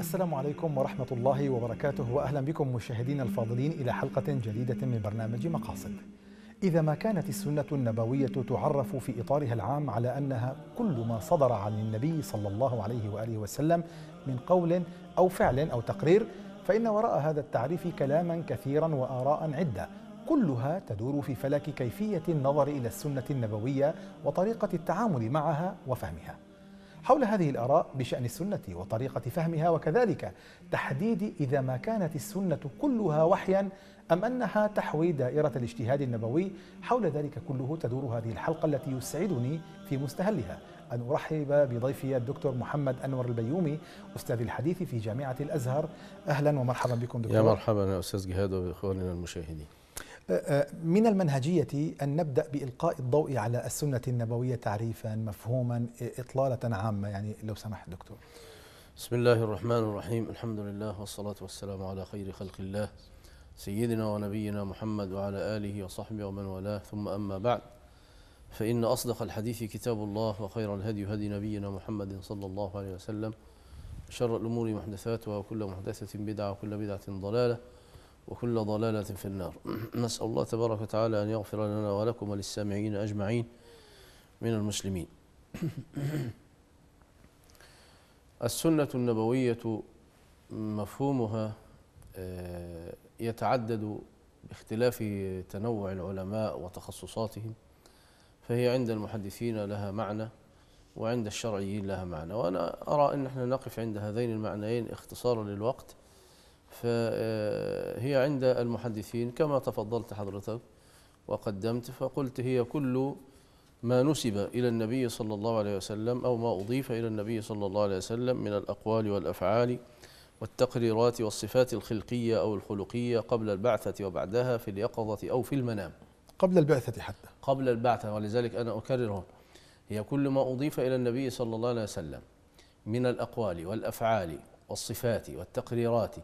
السلام عليكم ورحمة الله وبركاته وأهلا بكم مشاهدينا الفاضلين إلى حلقة جديدة من برنامج مقاصد إذا ما كانت السنة النبوية تعرف في إطارها العام على أنها كل ما صدر عن النبي صلى الله عليه وآله وسلم من قول أو فعل أو تقرير فإن وراء هذا التعريف كلاما كثيرا وآراء عدة كلها تدور في فلك كيفية النظر إلى السنة النبوية وطريقة التعامل معها وفهمها حول هذه الآراء بشأن السنة وطريقة فهمها وكذلك تحديد إذا ما كانت السنة كلها وحيا أم أنها تحوي دائرة الاجتهاد النبوي حول ذلك كله تدور هذه الحلقة التي يسعدني في مستهلها أن أرحب بضيفي الدكتور محمد أنور البيومي أستاذ الحديث في جامعة الأزهر أهلا ومرحبا بكم دكتور يا مرحبا يا أستاذ جهاد وإخواننا المشاهدين أه، أه، من المنهجية أن نبدأ بإلقاء الضوء على السنة النبوية تعريفا مفهوما إطلالة عامة يعني لو سمحت دكتور بسم الله الرحمن الرحيم الحمد لله والصلاة والسلام على خير خلق الله سيدنا ونبينا محمد وعلى آله وصحبه ومن والاه ثم أما بعد فإن أصدق الحديث كتاب الله وخير الهدي هدي نبينا محمد صلى الله عليه وسلم شر الأمور محدثاتها وكل محدثة بدعة وكل بدعة ضلالة وكل ضلالة في النار نسأل الله تبارك وتعالى أن يغفر لنا ولكم وللسامعين أجمعين من المسلمين السنة النبوية مفهومها آه، يتعدد باختلاف تنوع العلماء وتخصصاتهم فهي عند المحدثين لها معنى وعند الشرعيين لها معنى وأنا أرى أن نحن نقف عند هذين المعنيين اختصارا للوقت فهي آه، عند المحدثين كما تفضلت حضرتك وقدمت فقلت هي كل ما نسب إلى النبي صلى الله عليه وسلم أو ما أضيف إلى النبي صلى الله عليه وسلم من الأقوال والأفعال والتقريرات والصفات الخلقية أو الخلقية قبل البعثة وبعدها في اليقظة أو في المنام قبل البعثة حتى قبل البعثة ولذلك أنا أكرر هنا هي كل ما أضيف إلى النبي صلى الله عليه وسلم من الأقوال والأفعال والصفات والتقريرات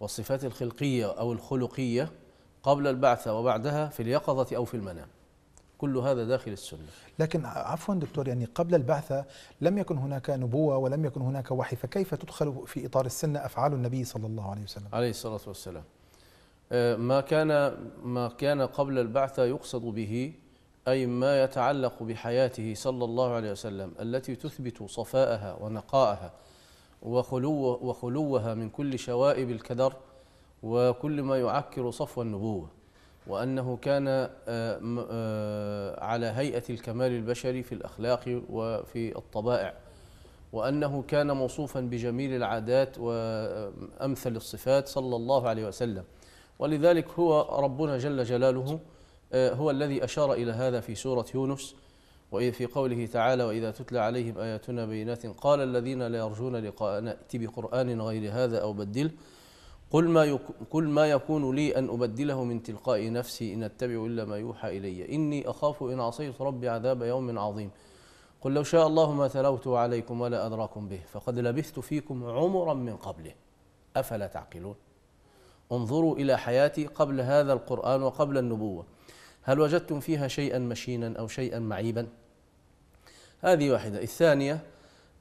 والصفات الخلقية أو الخلقية قبل البعثة وبعدها في اليقظة أو في المنام كل هذا داخل السنة لكن عفوا دكتور يعني قبل البعثة لم يكن هناك نبوة ولم يكن هناك وحي فكيف تدخل في إطار السنة أفعال النبي صلى الله عليه وسلم عليه الصلاة والسلام آه، ما كان ما كان قبل البعثة يقصد به أي ما يتعلق بحياته صلى الله عليه وسلم التي تثبت صفاءها ونقاءها وخلو وخلوها من كل شوائب الكدر وكل ما يعكر صفو النبوة وأنه كان آه، آه، على هيئة الكمال البشري في الأخلاق وفي الطبائع وأنه كان موصوفا بجميل العادات وأمثل الصفات صلى الله عليه وسلم ولذلك هو ربنا جل جلاله آه، هو الذي أشار إلى هذا في سورة يونس وفي قوله تعالى وإذا تتلى عليهم آياتنا بينات قال الذين لا يرجون لقاءنا ائت بقرآن غير هذا أو بدله قل ما قل ما يكون لي أن أبدله من تلقاء نفسي إن أتبع إلا ما يوحى إلي إني أخاف إن عصيت ربي عذاب يوم عظيم قل لو شاء الله ما تلوته عليكم ولا أدراكم به فقد لبثت فيكم عمرا من قبله أفلا تعقلون انظروا إلى حياتي قبل هذا القرآن وقبل النبوة هل وجدتم فيها شيئا مشينا أو شيئا معيبا؟ هذه واحدة الثانية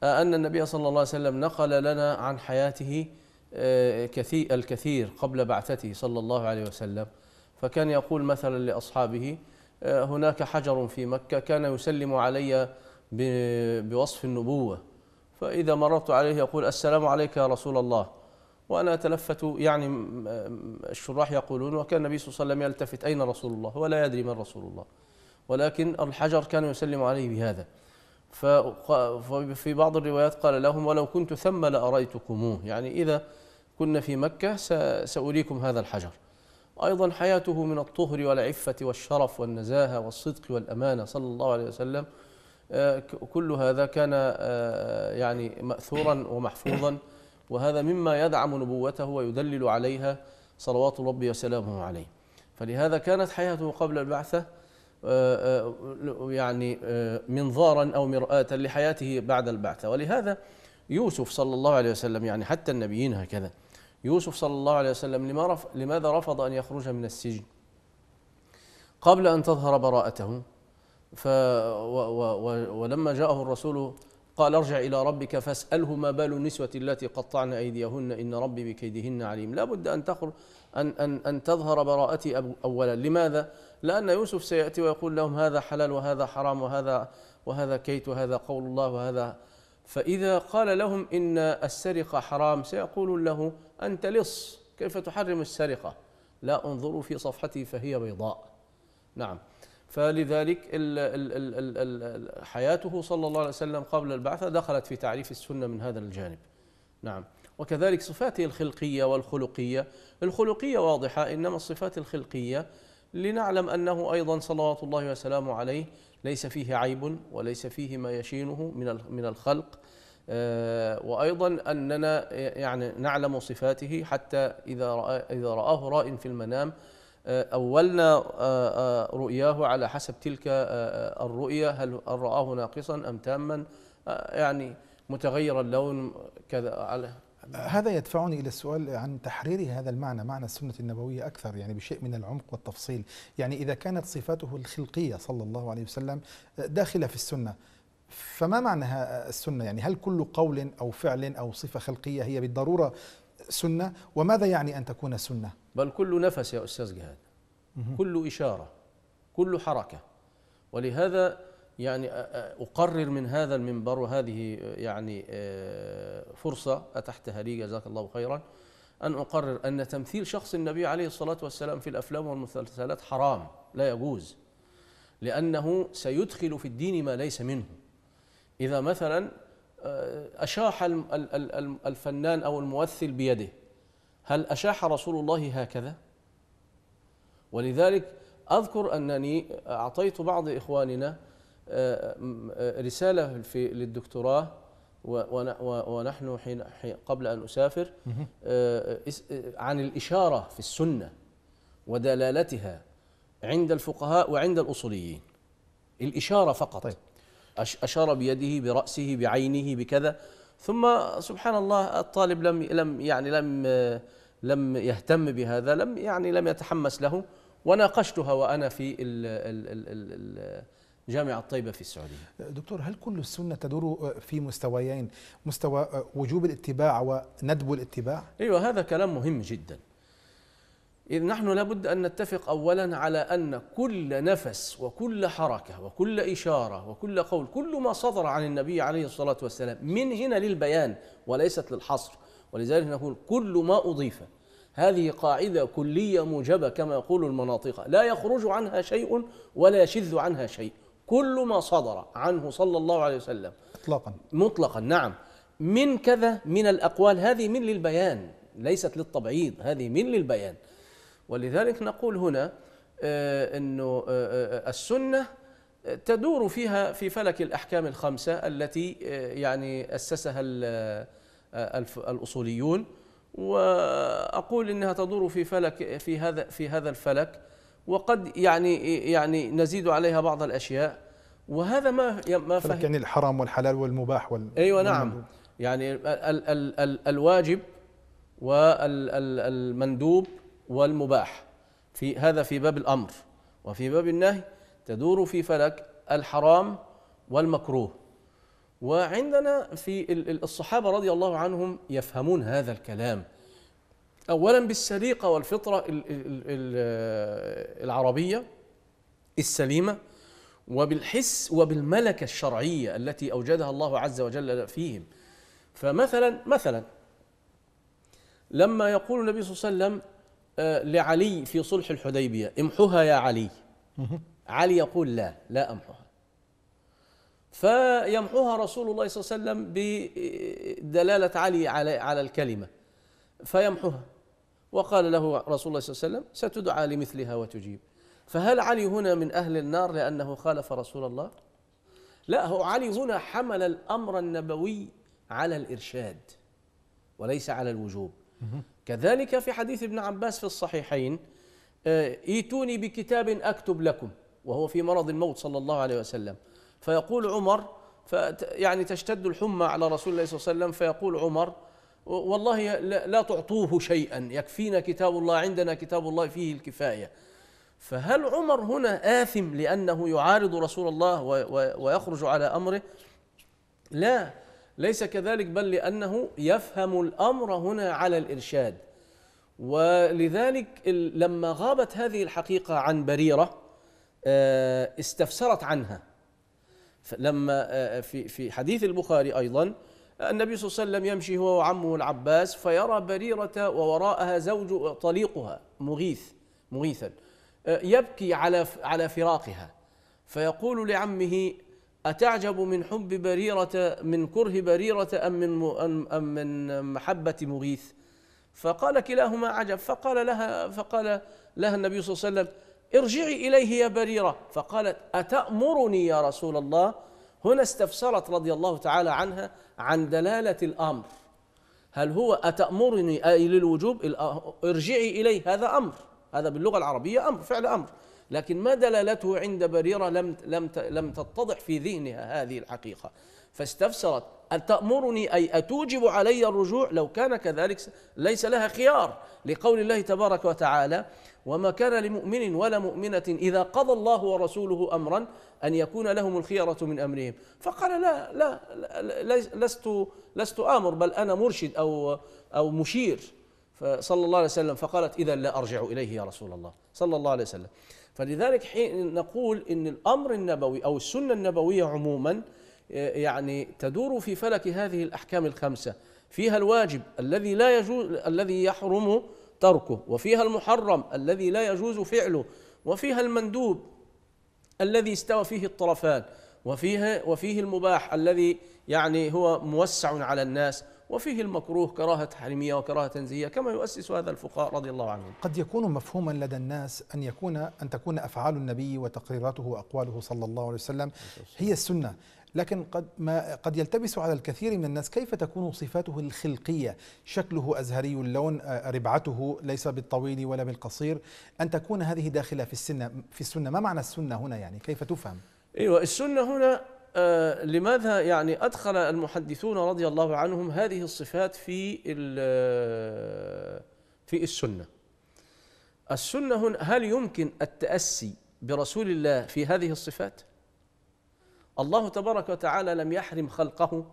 آه، أن النبي صلى الله عليه وسلم نقل لنا عن حياته آه، كثير الكثير قبل بعثته صلى الله عليه وسلم فكان يقول مثلا لأصحابه آه، هناك حجر في مكة كان يسلم علي بوصف النبوة فإذا مررت عليه يقول السلام عليك يا رسول الله وأنا أتلفت يعني الشراح يقولون وكان النبي صلى الله عليه وسلم يلتفت أين رسول الله ولا يدري من رسول الله ولكن الحجر كان يسلم عليه بهذا ففي بعض الروايات قال لهم ولو كنت ثم لأريتكموه يعني إذا كنا في مكة سأريكم هذا الحجر أيضا حياته من الطهر والعفة والشرف والنزاهة والصدق والأمانة صلى الله عليه وسلم آه، كل هذا كان آه، يعني مأثورا ومحفوظا وهذا مما يدعم نبوته ويدلل عليها صلوات ربي وسلامه عليه فلهذا كانت حياته قبل البعثة آه، آه، يعني آه، منظارا أو مرآة لحياته بعد البعثة ولهذا يوسف صلى الله عليه وسلم يعني حتى النبيين هكذا يوسف صلى الله عليه وسلم لماذا رفض أن يخرج من السجن قبل أن تظهر براءته ف ولما جاءه الرسول قال ارجع إلى ربك فاسأله ما بال النسوة التي قطعن أيديهن إن ربي بكيدهن عليم لا بد أن تخرج أن, أن, أن تظهر براءتي أولا لماذا؟ لأن يوسف سيأتي ويقول لهم هذا حلال وهذا حرام وهذا وهذا كيت وهذا قول الله وهذا فإذا قال لهم إن السرقة حرام سيقول له أنت لص كيف تحرم السرقة لا انظروا في صفحتي فهي بيضاء نعم فلذلك ال ال ال حياته صلى الله عليه وسلم قبل البعثة دخلت في تعريف السنة من هذا الجانب نعم وكذلك صفاته الخلقية والخلقية الخلقية واضحة إنما الصفات الخلقية لنعلم أنه أيضا صلوات الله وسلامه عليه ليس فيه عيب وليس فيه ما يشينه من من الخلق آه، وأيضا أننا يعني نعلم صفاته حتى إذا إذا رآه راء في المنام آه، أولنا آه، رؤياه على حسب تلك الرؤية هل رآه ناقصا أم تاما يعني متغير اللون كذا على هذا يدفعني إلى السؤال عن تحرير هذا المعنى معنى السنة النبوية أكثر يعني بشيء من العمق والتفصيل يعني إذا كانت صفاته الخلقية صلى الله عليه وسلم آه، داخلة في السنة فما معنى السنة يعني هل كل قول أو فعل أو صفة خلقية هي بالضرورة سنة وماذا يعني أن تكون سنة بل كل نفس يا أستاذ جهاد كل إشارة كل حركة ولهذا يعني أقرر من هذا المنبر وهذه يعني فرصة أتحتها لي جزاك الله خيرا أن أقرر أن تمثيل شخص النبي عليه الصلاة والسلام في الأفلام والمسلسلات حرام لا يجوز لأنه سيدخل في الدين ما ليس منه إذا مثلا أشاح الفنان أو الممثل بيده هل أشاح رسول الله هكذا؟ ولذلك أذكر أنني أعطيت بعض إخواننا آه، آه، آه، رسالة في للدكتوراه ونحن حين قبل أن أسافر عن الإشارة في السنة ودلالتها عند الفقهاء وعند الأصوليين الإشارة فقط طيب. أشار بيده برأسه بعينه بكذا ثم سبحان الله الطالب لم لم يعني لم لم يهتم بهذا لم يعني لم يتحمس له وناقشتها وأنا في جامعة طيبة في السعودية دكتور هل كل السنة تدور في مستويين مستوى وجوب الاتباع وندب الاتباع؟ أيوة هذا كلام مهم جدا إذ نحن لابد أن نتفق أولا على أن كل نفس وكل حركة وكل إشارة وكل قول كل ما صدر عن النبي عليه الصلاة والسلام من هنا للبيان وليست للحصر ولذلك نقول كل ما أضيف هذه قاعدة كلية موجبة كما يقول المناطق لا يخرج عنها شيء ولا يشذ عنها شيء كل ما صدر عنه صلى الله عليه وسلم مطلقا مطلقا نعم من كذا من الأقوال هذه من للبيان ليست للتبعيض هذه من للبيان ولذلك نقول هنا آه، أنه آه، آه، السنة تدور فيها في فلك الأحكام الخمسة التي يعني أسسها الأصوليون وأقول أنها تدور في فلك في هذا في هذا الفلك وقد يعني يعني نزيد عليها بعض الاشياء وهذا ما ما فهم يعني الحرام والحلال والمباح وال ايوه نعم يعني ال ال ال الواجب والمندوب والمباح في هذا في باب الامر وفي باب النهي تدور في فلك الحرام والمكروه وعندنا في الصحابه رضي الله عنهم يفهمون هذا الكلام أولا بالسليقة والفطرة العربية السليمة وبالحس وبالملكة الشرعية التي أوجدها الله عز وجل فيهم فمثلا مثلا لما يقول النبي صلى الله عليه وسلم آه، لعلي في صلح الحديبية امحها يا علي علي يقول لا لا أمحها فيمحوها رسول الله صلى الله عليه وسلم بدلالة علي على, الكلمة فيمحوها وقال له رسول الله صلى الله عليه وسلم ستدعى لمثلها وتجيب فهل علي هنا من أهل النار لأنه خالف رسول الله لا هو علي هنا حمل الأمر النبوي على الإرشاد وليس على الوجوب كذلك في حديث ابن عباس في الصحيحين ايتوني آه، بكتاب أكتب لكم وهو في مرض الموت صلى الله عليه وسلم فيقول عمر يعني تشتد الحمى على رسول الله صلى الله عليه وسلم فيقول عمر والله لا تعطوه شيئا يكفينا كتاب الله عندنا كتاب الله فيه الكفاية فهل عمر هنا آثم لأنه يعارض رسول الله ويخرج على أمره لا ليس كذلك بل لأنه يفهم الأمر هنا على الإرشاد ولذلك لما غابت هذه الحقيقة عن بريرة آه، استفسرت عنها لما آه، آه، في في حديث البخاري أيضا النبي صلى الله عليه وسلم يمشي هو وعمه العباس فيرى بريرة ووراءها زوج طليقها مغيث مغيثا آه، يبكي على على فراقها فيقول لعمه أتعجب من حب بريرة من كره بريرة أم من أم من محبة مغيث فقال كلاهما عجب فقال لها فقال لها النبي صلى الله عليه وسلم ارجعي إليه يا بريرة فقالت أتأمرني يا رسول الله هنا استفسرت رضي الله تعالى عنها عن دلالة الأمر هل هو أتأمرني أي للوجوب ارجعي إلي هذا أمر هذا باللغة العربية أمر فعل أمر لكن ما دلالته عند بريرة لم لم لم تتضح في ذهنها هذه الحقيقة فاستفسرت أن تأمرني أي أتوجب علي الرجوع لو كان كذلك ليس لها خيار لقول الله تبارك وتعالى وما كان لمؤمن ولا مؤمنة إذا قضى الله ورسوله أمرا أن يكون لهم الخيرة من أمرهم فقال لا لا, لا لست لست آمر بل أنا مرشد أو أو مشير صلى الله عليه وسلم فقالت إذا لا أرجع إليه يا رسول الله صلى الله عليه وسلم فلذلك حين نقول إن الأمر النبوي أو السنة النبوية عموما يعني تدور في فلك هذه الأحكام الخمسة فيها الواجب الذي لا يجوز الذي يحرم تركه وفيها المحرم الذي لا يجوز فعله وفيها المندوب الذي استوى فيه الطرفان وفيها وفيه المباح الذي يعني هو موسع على الناس وفيه المكروه كراهة تحريمية وكراهة تنزيهية كما يؤسس هذا الفقهاء رضي الله عنهم قد يكون مفهوما لدى الناس أن يكون أن تكون أفعال النبي وتقريراته وأقواله صلى الله عليه وسلم هي السنة لكن قد, ما قد يلتبس على الكثير من الناس كيف تكون صفاته الخلقية شكله أزهري اللون آه، ربعته ليس بالطويل ولا بالقصير أن تكون هذه داخلة في السنة في السنة ما معنى السنة هنا يعني كيف تفهم أيوة السنة هنا آه لماذا يعني أدخل المحدثون رضي الله عنهم هذه الصفات في آه، في السنة السنة هنا هل يمكن التأسي برسول الله في هذه الصفات؟ الله تبارك وتعالى لم يحرم خلقه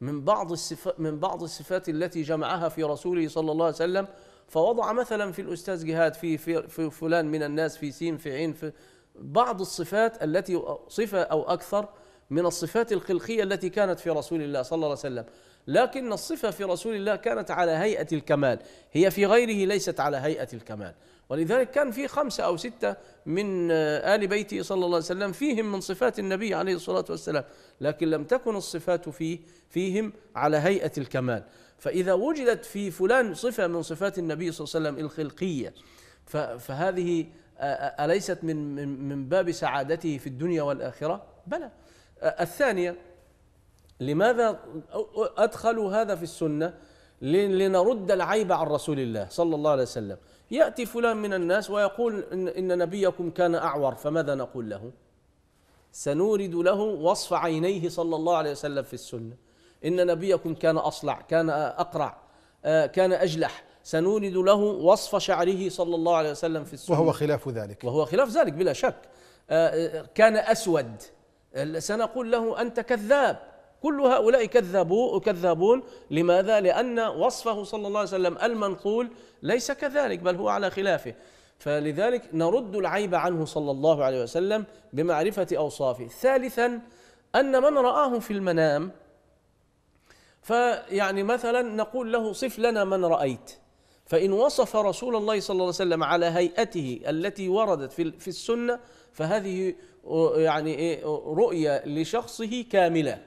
من بعض الصفات من بعض الصفات التي جمعها في رسوله صلى الله عليه وسلم فوضع مثلا في الاستاذ جهاد في في, في فلان من الناس في سين في عين في بعض الصفات التي صفه او اكثر من الصفات الخلقيه التي كانت في رسول الله صلى الله عليه وسلم لكن الصفة في رسول الله كانت على هيئة الكمال هي في غيره ليست على هيئة الكمال ولذلك كان في خمسة أو ستة من آل بيته صلى الله عليه وسلم فيهم من صفات النبي عليه الصلاة والسلام لكن لم تكن الصفات فيه فيهم على هيئة الكمال فإذا وجدت في فلان صفة من صفات النبي صلى الله عليه وسلم الخلقية فهذه أليست من من باب سعادته في الدنيا والآخرة؟ بلى الثانية لماذا أدخلوا هذا في السنة لنرد العيب عن رسول الله صلى الله عليه وسلم يأتي فلان من الناس ويقول إن, نبيكم كان أعور فماذا نقول له سنورد له وصف عينيه صلى الله عليه وسلم في السنة إن نبيكم كان أصلع كان أقرع آه، كان أجلح سنورد له وصف شعره صلى الله عليه وسلم في السنة وهو خلاف ذلك وهو خلاف ذلك بلا شك آه، آه، كان أسود سنقول له أنت كذاب كل هؤلاء كذبوا كذابون لماذا؟ لأن وصفه صلى الله عليه وسلم المنقول ليس كذلك بل هو على خلافه فلذلك نرد العيب عنه صلى الله عليه وسلم بمعرفة أوصافه ثالثا أن من رآه في المنام فيعني مثلا نقول له صف لنا من رأيت فإن وصف رسول الله صلى الله عليه وسلم على هيئته التي وردت في السنة فهذه يعني إيه، رؤية لشخصه كاملة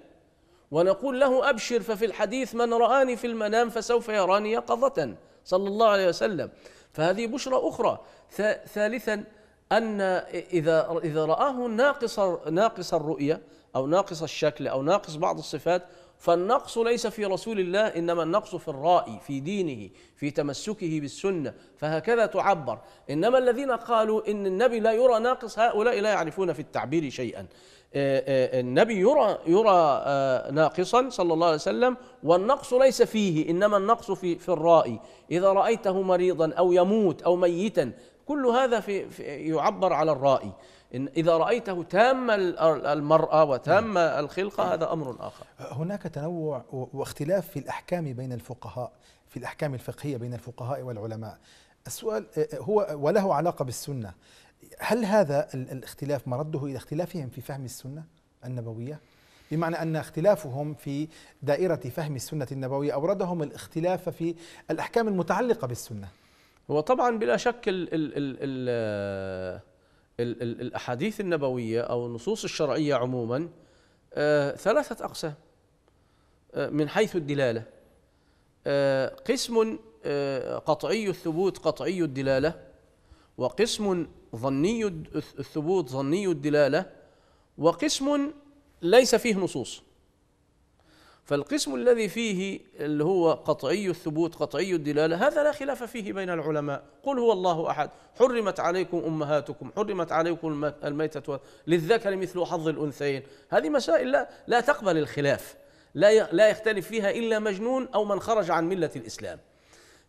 ونقول له أبشر ففي الحديث من رآني في المنام فسوف يراني يقظة صلى الله عليه وسلم فهذه بشرى أخرى ثالثا أن إذا إذا رآه ناقص ناقص الرؤية أو ناقص الشكل أو ناقص بعض الصفات فالنقص ليس في رسول الله انما النقص في الرأي في دينه في تمسكه بالسنه فهكذا تعبر انما الذين قالوا ان النبي لا يرى ناقص هؤلاء لا يعرفون في التعبير شيئا آه، آه، النبي يرى يرى آه، ناقصا صلى الله عليه وسلم والنقص ليس فيه انما النقص في في الرائي اذا رايته مريضا او يموت او ميتا كل هذا في, في يعبر على الرائي إن إذا رأيته تام المرأة وتام الخلقة نعم. هذا أمر آخر هناك تنوع واختلاف في الأحكام بين الفقهاء في الأحكام الفقهية بين الفقهاء والعلماء السؤال هو وله علاقة بالسنة هل هذا الاختلاف مرده الى اختلافهم في فهم السنه النبويه؟ بمعنى ان اختلافهم في دائره فهم السنه النبويه اوردهم الاختلاف في الاحكام المتعلقه بالسنه. هو طبعا بلا شك ال ال ال ال آه، ال الـ الاحاديث النبويه او النصوص الشرعيه عموما آه ثلاثه اقسام آه من حيث الدلاله. آه قسم آه، قطعي الثبوت قطعي الدلاله وقسم ظني الثبوت ظني الدلاله وقسم ليس فيه نصوص فالقسم الذي فيه اللي هو قطعي الثبوت قطعي الدلاله هذا لا خلاف فيه بين العلماء قل هو الله احد حرمت عليكم امهاتكم حرمت عليكم الميته للذكر مثل حظ الانثيين هذه مسائل لا, لا تقبل الخلاف لا لا يختلف فيها الا مجنون او من خرج عن مله الاسلام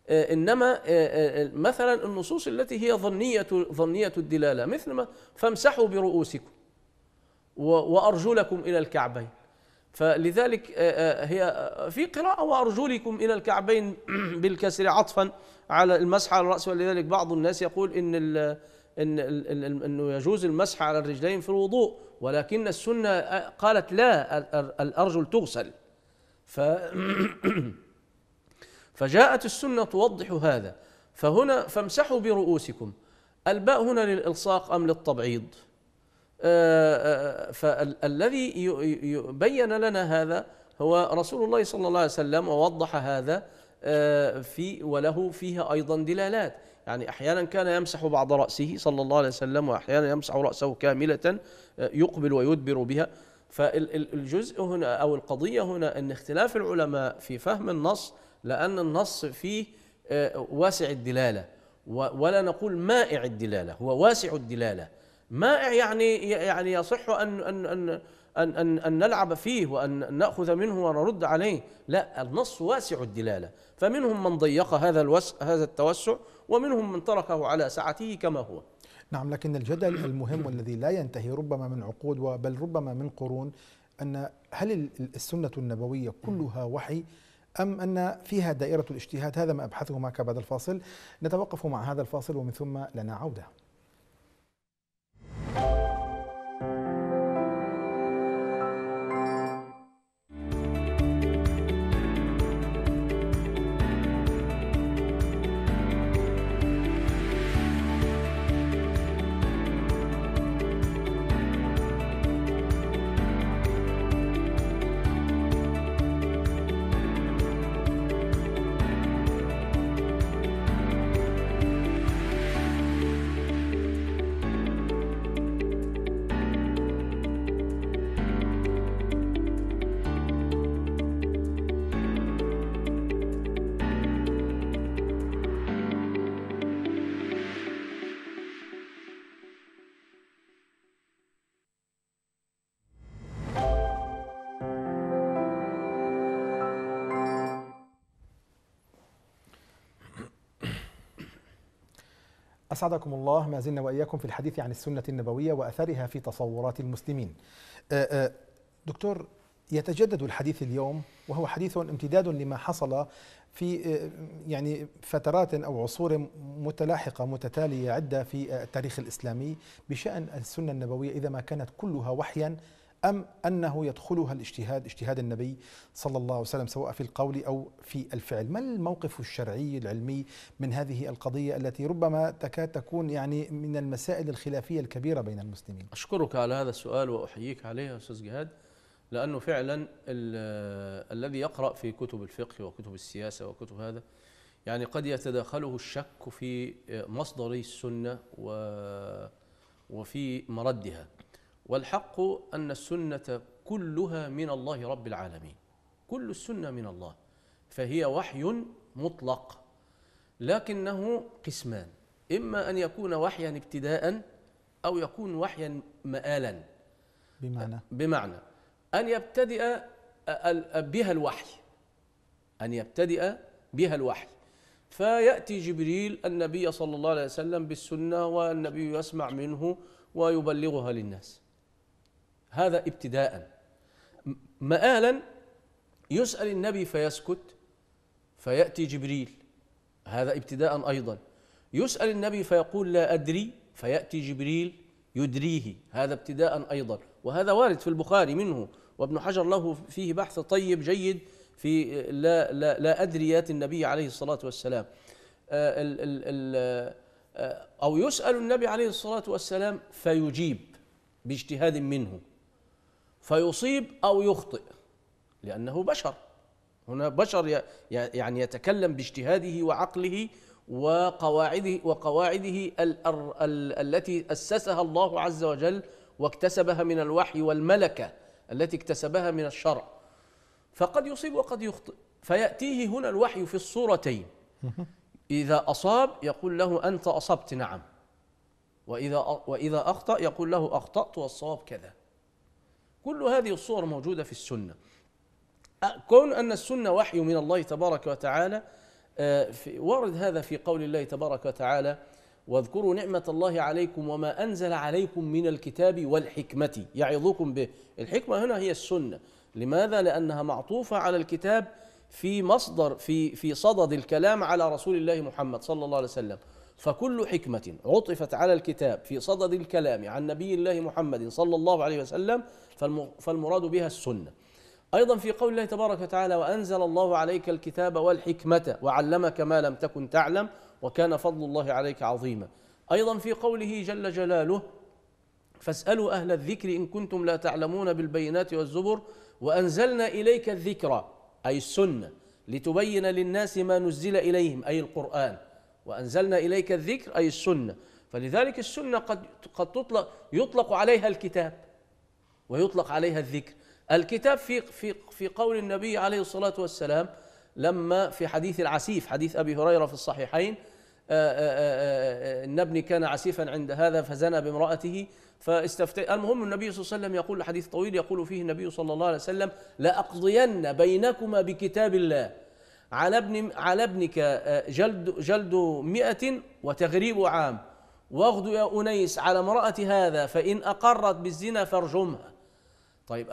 آه، انما آه، آه، مثلا النصوص التي هي ظنيه ظنيه الدلاله مثل ما فامسحوا برؤوسكم وارجلكم الى الكعبين فلذلك هي في قراءه وارجلكم الى الكعبين بالكسر عطفا على المسح على الراس ولذلك بعض الناس يقول ان ان انه يجوز المسح على الرجلين في الوضوء ولكن السنه قالت لا الارجل تغسل ف فجاءت السنة توضح هذا فهنا فامسحوا برؤوسكم الباء هنا للإلصاق أم للتبعيض آه، آه، آه، فالذي بين لنا هذا هو رسول الله صلى الله عليه وسلم ووضح هذا في وله فيها أيضا دلالات يعني أحيانا كان يمسح بعض رأسه صلى الله عليه وسلم وأحيانا يمسح رأسه كاملة يقبل ويدبر بها فالجزء هنا أو القضية هنا أن اختلاف العلماء في فهم النص لأن النص فيه آه، واسع الدلالة ولا نقول مائع الدلالة هو واسع الدلالة مائع يعني يعني يصح أن أن أن أن, أن, أن نلعب فيه وأن نأخذ منه ونرد عليه لا النص واسع الدلالة فمنهم من ضيق هذا الوس هذا التوسع ومنهم من تركه على سعته كما هو نعم لكن الجدل المهم والذي لا ينتهي ربما من عقود بل ربما من قرون أن هل السنة النبوية كلها وحي أم أن فيها دائرة الاجتهاد هذا ما أبحثه معك بعد الفاصل نتوقف مع هذا الفاصل ومن ثم لنا عودة أسعدكم الله ما زلنا وإياكم في الحديث عن السنة النبوية وأثرها في تصورات المسلمين أه، أه، دكتور يتجدد الحديث اليوم وهو حديث امتداد لما حصل في أه، يعني فترات او عصور متلاحقه متتاليه عده في التاريخ الاسلامي بشان السنه النبويه اذا ما كانت كلها وحيا أم أنه يدخلها الاجتهاد اجتهاد النبي صلى الله عليه وسلم سواء في القول أو في الفعل ما الموقف الشرعي العلمي من هذه القضية التي ربما تكاد تكون يعني من المسائل الخلافية الكبيرة بين المسلمين أشكرك على هذا السؤال وأحييك عليه يا أستاذ جهاد لأنه فعلا آه، الذي يقرأ في كتب الفقه وكتب السياسة وكتب هذا يعني قد يتداخله الشك في آه، مصدر السنة و وفي مردها والحق أن السنة كلها من الله رب العالمين كل السنة من الله فهي وحي مطلق لكنه قسمان إما أن يكون وحيا ابتداء أو يكون وحيا مآلا بمعنى بمعنى أن يبتدئ بها الوحي أن يبتدئ بها الوحي فيأتي جبريل النبي صلى الله عليه وسلم بالسنة والنبي يسمع منه ويبلغها للناس هذا ابتداء مآلا يسأل النبي فيسكت فيأتي جبريل هذا ابتداء أيضا يسأل النبي فيقول لا أدري فيأتي جبريل يدريه هذا ابتداء أيضا وهذا وارد في البخاري منه وابن حجر له فيه بحث طيب جيد في لا, لا, لا أدريات النبي عليه الصلاة والسلام آه، آه، أو يسأل النبي عليه الصلاة والسلام فيجيب باجتهاد منه فيصيب أو يخطئ لأنه بشر هنا بشر يعني يتكلم باجتهاده وعقله وقواعده وقواعده التي أسسها الله عز وجل واكتسبها من الوحي والملكة التي اكتسبها من الشرع فقد يصيب وقد يخطئ فيأتيه هنا الوحي في الصورتين إذا أصاب يقول له أنت أصبت نعم وإذا وإذا أخطأ يقول له أخطأت والصواب كذا كل هذه الصور موجودة في السنة كون أن السنة وحي من الله تبارك وتعالى آه، ورد هذا في قول الله تبارك وتعالى واذكروا نعمة الله عليكم وما أنزل عليكم من الكتاب والحكمة يعظكم به الحكمة هنا هي السنة لماذا؟ لأنها معطوفة على الكتاب في مصدر في في صدد الكلام على رسول الله محمد صلى الله عليه وسلم فكل حكمة عطفت على الكتاب في صدد الكلام عن نبي الله محمد صلى الله عليه وسلم فالمراد بها السنة أيضا في قول الله تبارك وتعالى وأنزل الله عليك الكتاب والحكمة وعلمك ما لم تكن تعلم وكان فضل الله عليك عظيما أيضا في قوله جل جلاله فاسألوا أهل الذكر إن كنتم لا تعلمون بالبينات والزبر وأنزلنا إليك الذكرى أي السنة لتبين للناس ما نزل إليهم أي القرآن وأنزلنا إليك الذكر أي السنة فلذلك السنة قد قد تطلق يطلق عليها الكتاب ويطلق عليها الذكر الكتاب في في في قول النبي عليه الصلاه والسلام لما في حديث العسيف حديث ابي هريره في الصحيحين آه، آه، آه، ان ابني كان عسيفا عند هذا فزنى بامراته فاستفتى المهم النبي صلى الله عليه وسلم يقول حديث طويل يقول فيه النبي صلى الله عليه وسلم لاقضين بينكما بكتاب الله على ابن على ابنك جلد جلد 100 وتغريب عام واغدو يا انيس على امراه هذا فان اقرت بالزنا فارجمها طيب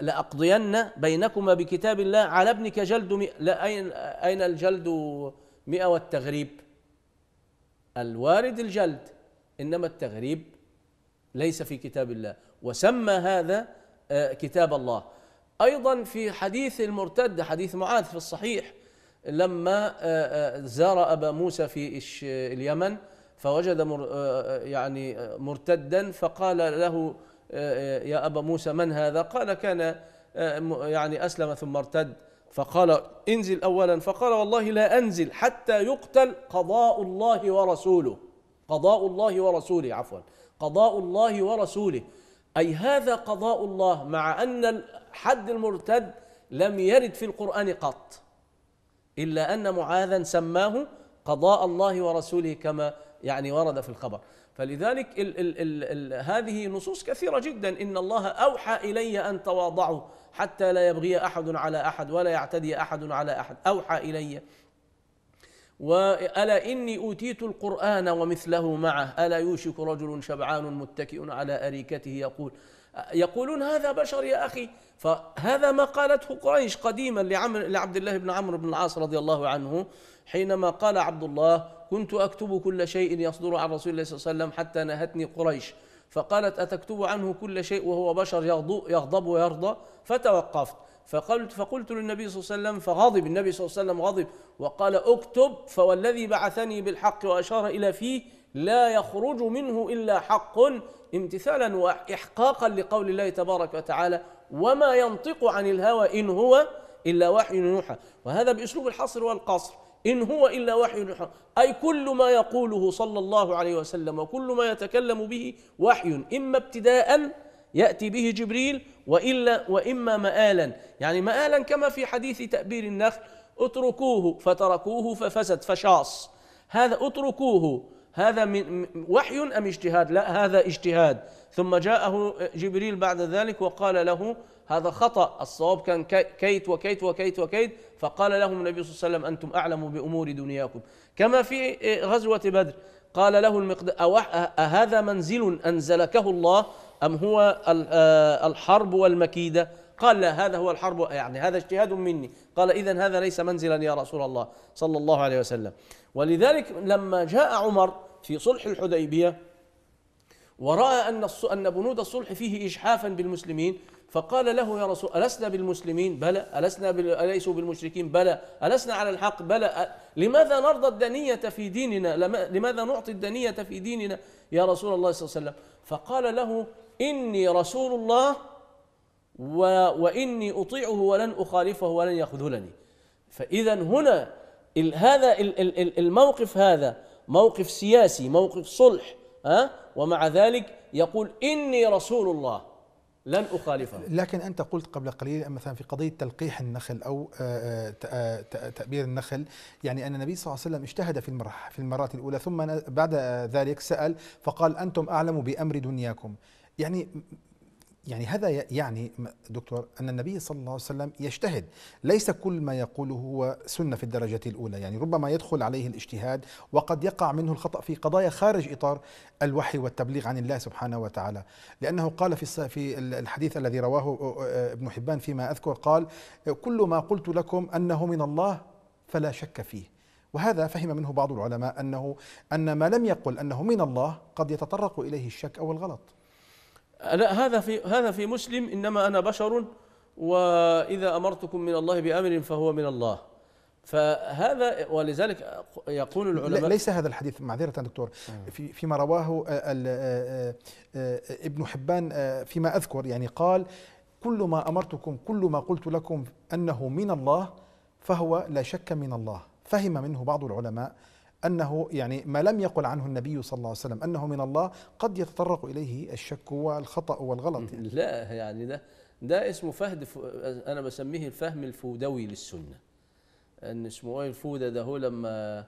لأقضين بينكما بكتاب الله على ابنك جلد لا أين, أين الجلد مئة والتغريب الوارد الجلد إنما التغريب ليس في كتاب الله وسمى هذا آه، كتاب الله أيضا في حديث المرتد حديث معاذ في الصحيح لما آه، آه، زار أبا موسى في اليمن فوجد يعني مرتدا فقال له آه، آه، يا أبا موسى من هذا قال كان آه، يعني أسلم ثم ارتد فقال انزل أولا فقال والله لا أنزل حتى يقتل قضاء الله ورسوله قضاء الله ورسوله عفوا قضاء الله ورسوله أي هذا قضاء الله مع أن حد المرتد لم يرد في القرآن قط إلا أن معاذا سماه قضاء الله ورسوله كما يعني ورد في الخبر فلذلك ال ال ال الـ هذه نصوص كثيرة جدا إن الله أوحى إلي أن تواضعوا حتى لا يبغي أحد على أحد ولا يعتدي أحد على أحد أوحى إلي وألا إني أوتيت القرآن ومثله معه ألا يوشك رجل شبعان متكئ على أريكته يقول يقولون هذا بشر يا أخي فهذا ما قالته قريش قديما لعبد الله بن عمرو بن العاص رضي الله عنه حينما قال عبد الله كنت أكتب كل شيء يصدر عن رسول الله صلى الله عليه وسلم حتى نهتني قريش فقالت أتكتب عنه كل شيء وهو بشر يغضب ويرضى فتوقفت فقلت فقلت للنبي صلى الله عليه وسلم فغضب النبي صلى الله عليه وسلم غضب وقال اكتب فوالذي بعثني بالحق واشار الى فيه لا يخرج منه الا حق امتثالا واحقاقا لقول الله تبارك وتعالى وما ينطق عن الهوى ان هو الا وحي يوحى وهذا باسلوب الحصر والقصر إن هو إلا وحي يوحى أي كل ما يقوله صلى الله عليه وسلم وكل ما يتكلم به وحي إما ابتداء يأتي به جبريل وإلا وإما مآلا يعني مآلا كما في حديث تأبير النخل اتركوه فتركوه ففسد فشاص هذا اتركوه هذا من وحي أم اجتهاد لا هذا اجتهاد ثم جاءه جبريل بعد ذلك وقال له هذا خطأ الصواب كان كيت وكيت وكيت وكيت فقال لهم النبي صلى الله عليه وسلم أنتم أعلم بأمور دنياكم كما في إيه، غزوة بدر قال له المقدار أه- أهذا منزل أنزلكه الله أم هو آه، الحرب والمكيدة قال لا هذا هو الحرب يعني هذا اجتهاد مني قال إذا هذا ليس منزلا يا رسول الله صلى الله عليه وسلم ولذلك لما جاء عمر في صلح الحديبية ورأى أن أن بنود الصلح فيه إجحافا بالمسلمين فقال له يا رسول ألسنا بالمسلمين بلى ألسنا أليسوا بالمشركين بلى ألسنا على الحق بلى لماذا نرضى الدنية في ديننا لماذا نعطي الدنية في ديننا يا رسول الله صلى الله عليه وسلم فقال له إني رسول الله و وإني أطيعه ولن أخالفه ولن يخذلني فإذا هنا هذا الموقف هذا موقف سياسي موقف صلح ها ومع ذلك يقول إني رسول الله لن أخالفه لكن أنت قلت قبل قليل مثلا في قضية تلقيح النخل أو آه، آه، آه، تأبير النخل يعني أن النبي صلى الله عليه وسلم اجتهد في المرح في المرات الأولى ثم بعد ذلك سأل فقال أنتم أعلم بأمر دنياكم يعني يعني هذا يعني دكتور أن النبي صلى الله عليه وسلم يجتهد ليس كل ما يقوله هو سنة في الدرجة الأولى يعني ربما يدخل عليه الاجتهاد وقد يقع منه الخطأ في قضايا خارج إطار الوحي والتبليغ عن الله سبحانه وتعالى لأنه قال في في الحديث الذي رواه ابن حبان فيما أذكر قال كل ما قلت لكم أنه من الله فلا شك فيه وهذا فهم منه بعض العلماء أنه أن ما لم يقل أنه من الله قد يتطرق إليه الشك أو الغلط لا هذا في هذا في مسلم انما انا بشر واذا امرتكم من الله بامر فهو من الله فهذا ولذلك يقول العلماء ليس هذا الحديث معذره دكتور نعم. في فيما رواه ابن حبان فيما اذكر يعني قال كل ما امرتكم كل ما قلت لكم انه من الله فهو لا شك من الله فهم منه بعض العلماء أنه يعني ما لم يقل عنه النبي صلى الله عليه وسلم أنه من الله قد يتطرق إليه الشك والخطأ والغلط يعني. لا يعني ده ده اسمه فهد أنا بسميه الفهم الفودوي للسنة أن اسمه إيه، الفودة ده هو لما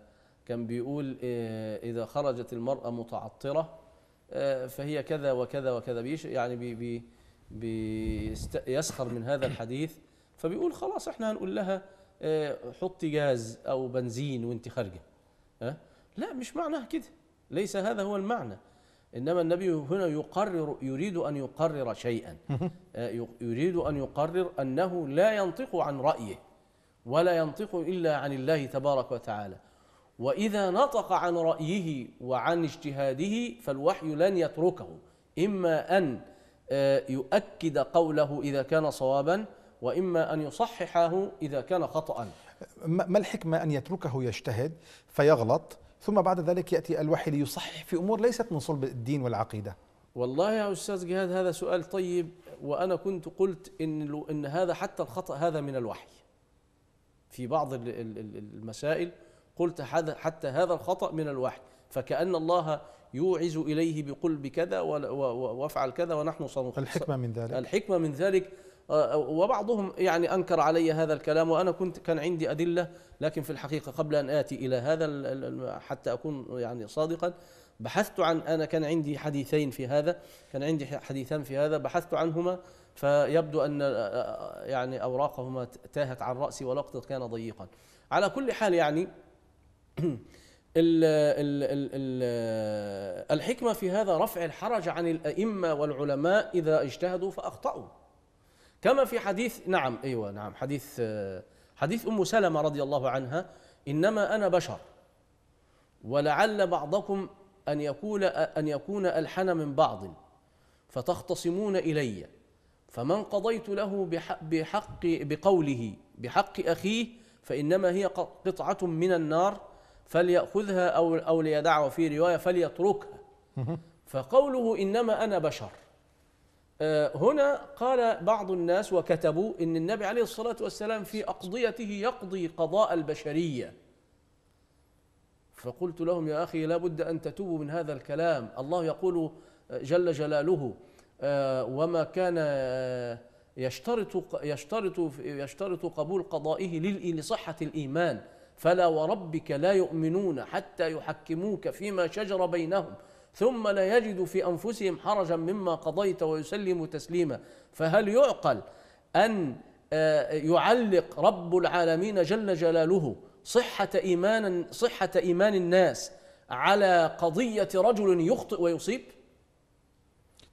كان بيقول إيه، إذا خرجت المرأة متعطرة آه، فهي كذا وكذا وكذا بيش يعني بي بي بيسخر من هذا الحديث فبيقول خلاص احنا هنقول لها آه، حطي جاز أو بنزين وانت خارجه أه؟ لا مش معناه كده ليس هذا هو المعنى إنما النبي هنا يقرر يريد أن يقرر شيئا آه، يريد أن يقرر أنه لا ينطق عن رأيه ولا ينطق إلا عن الله تبارك وتعالى وإذا نطق عن رأيه وعن اجتهاده فالوحي لن يتركه إما أن آه، يؤكد قوله إذا كان صوابا وإما أن يصححه إذا كان خطأ ما الحكمة أن يتركه يجتهد فيغلط ثم بعد ذلك يأتي الوحي ليصحح في أمور ليست من صلب الدين والعقيدة والله يا أستاذ جهاد هذا سؤال طيب وأنا كنت قلت إن, إن هذا حتى الخطأ هذا من الوحي في بعض المسائل قلت حتى هذا الخطأ من الوحي فكأن الله يوعز إليه بقل بكذا وافعل كذا ونحن سنخطئ الحكمة من ذلك الحكمة من ذلك أه، وبعضهم يعني أنكر علي هذا الكلام وأنا كنت كان عندي أدلة لكن في الحقيقة قبل أن آتي إلى هذا حتى أكون يعني صادقا بحثت عن أنا كان عندي حديثين في هذا كان عندي حديثان في هذا بحثت عنهما فيبدو أن أه، أه، يعني أوراقهما تاهت عن رأسي والوقت كان ضيقا على كل حال يعني الحكمة في هذا رفع الحرج عن الأئمة والعلماء إذا اجتهدوا فأخطأوا كما في حديث نعم أيوة نعم حديث آه، حديث أم سلمة رضي الله عنها إنما أنا بشر ولعل بعضكم أن يقول أن يكون ألحن من بعض فتختصمون إلي فمن قضيت له بحق بقوله بحق أخيه فإنما هي قطعة من النار فليأخذها أو أو ليدعها في رواية فليتركها فقوله إنما أنا بشر آه، هنا قال بعض الناس وكتبوا ان النبي عليه الصلاه والسلام في اقضيته يقضي قضاء البشريه فقلت لهم يا اخي لا بد ان تتوبوا من هذا الكلام الله يقول آه، جل جلاله آه، وما كان يشترط يشترط يشترط قبول قضائه لصحه الايمان فلا وربك لا يؤمنون حتى يحكموك فيما شجر بينهم ثم لا يجد في انفسهم حرجا مما قضيت ويسلموا تسليما فهل يعقل ان آه، يعلق رب العالمين جل جلاله صحه ايمان صحه ايمان الناس على قضيه رجل يخطئ ويصيب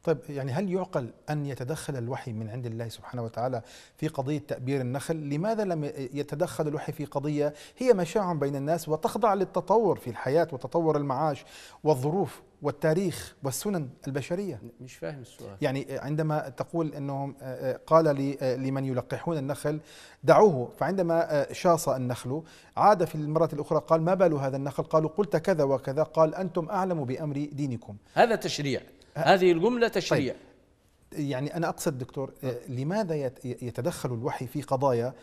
طيب يعني هل يعقل أن يتدخل الوحي من عند الله سبحانه وتعالى في قضية تأبير النخل لماذا لم يتدخل الوحي في قضية هي مشاع بين الناس وتخضع للتطور في الحياة وتطور المعاش والظروف والتاريخ والسنن البشريه مش فاهم السؤال يعني عندما تقول أنه آه، آه، قال آه، لمن يلقحون النخل دعوه فعندما شاص النخل عاد في المره الاخرى قال ما بال هذا النخل قالوا قلت كذا وكذا قال انتم اعلم بامر دينكم هذا تشريع هذه الجمله تشريع طيب يعني انا اقصد دكتور لماذا يتدخل الوحي في قضايا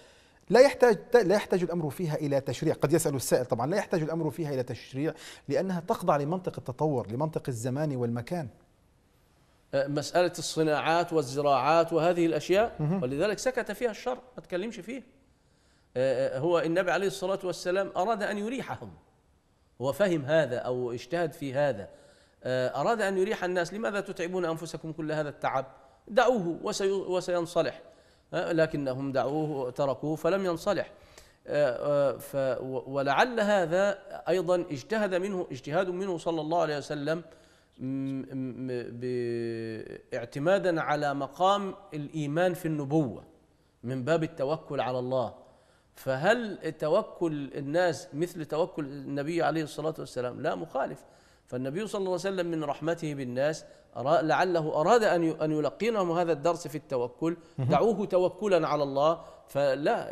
لا يحتاج لا يحتاج الامر فيها الى تشريع، قد يسال السائل طبعا لا يحتاج الامر فيها الى تشريع لانها تخضع لمنطق التطور، لمنطق الزمان والمكان. أه، مساله الصناعات والزراعات وهذه الاشياء ولذلك سكت فيها الشر ما تكلمش فيها. أه، أه، هو النبي عليه الصلاه والسلام اراد ان يريحهم. هو فهم هذا او اجتهد في هذا. اراد ان يريح الناس، لماذا تتعبون انفسكم كل هذا التعب؟ دعوه وسينصلح. أه، لكنهم دعوه تركوه فلم ينصلح أه، أه، ولعل هذا أيضا اجتهد منه اجتهاد منه صلى الله عليه وسلم اعتمادا على مقام الإيمان في النبوة من باب التوكل على الله فهل توكل الناس مثل توكل النبي عليه الصلاة والسلام لا مخالف فالنبي صلى الله عليه وسلم من رحمته بالناس لعله أراد أن أن يلقنهم هذا الدرس في التوكل دعوه توكلا على الله فلا